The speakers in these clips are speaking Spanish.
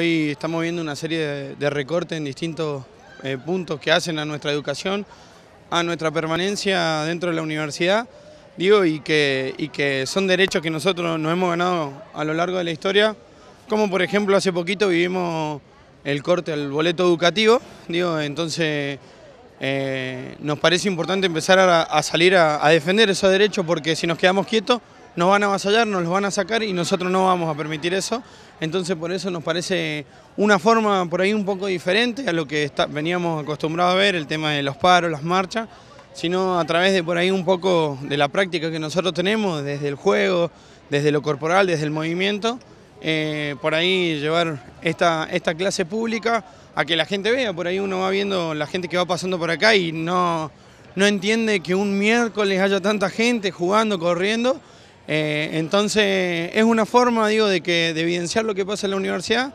Hoy estamos viendo una serie de, recortes en distintos eh, puntos que hacen a nuestra educación, a nuestra permanencia dentro de la universidad, digo, y que, que son derechos que nosotros nos hemos ganado a lo largo de la historia, como por ejemplo hace poquito vivimos el corte al boleto educativo, digo, entonces eh, nos parece importante empezar a, salir a defender esos derechos porque si nos quedamos quietos nos van a avasallar, nos los van a sacar y nosotros no vamos a permitir eso. Entonces por eso nos parece una forma por ahí un poco diferente a lo que veníamos acostumbrados a ver, el tema de los paros, las marchas, sino a través de por ahí un poco de la práctica que nosotros tenemos, desde el juego, desde lo corporal, desde el movimiento, eh, por ahí llevar esta, esta clase pública a que la gente vea, por ahí uno va viendo la gente que va pasando por acá y no, no entiende que un miércoles haya tanta gente jugando, corriendo, eh, entonces es una forma, digo, de, que, evidenciar lo que pasa en la universidad,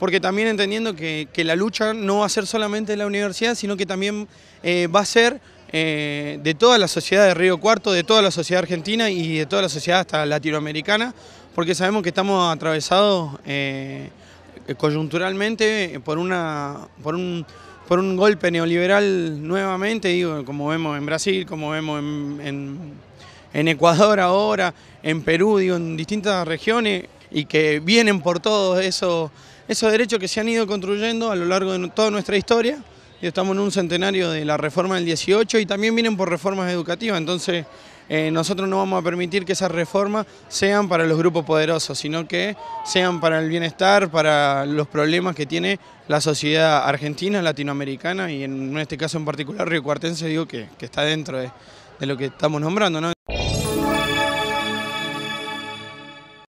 porque también entendiendo que, la lucha no va a ser solamente de la universidad, sino que también eh, va a ser eh, de toda la sociedad de Río Cuarto, de toda la sociedad argentina y de toda la sociedad hasta latinoamericana, porque sabemos que estamos atravesados coyunturalmente por, un golpe neoliberal nuevamente, digo, como vemos en Brasil, como vemos en en Ecuador ahora, en Perú, en distintas regiones y que vienen por todos esos, esos derechos que se han ido construyendo a lo largo de toda nuestra historia. y Estamos en un centenario de la reforma del 18 y también vienen por reformas educativas, entonces eh, nosotros no vamos a permitir que esas reformas sean para los grupos poderosos, sino que sean para el bienestar, para los problemas que tiene la sociedad argentina, latinoamericana y en este caso en particular Río Cuartense, digo que, está dentro de, de, lo que estamos nombrando. ¿no?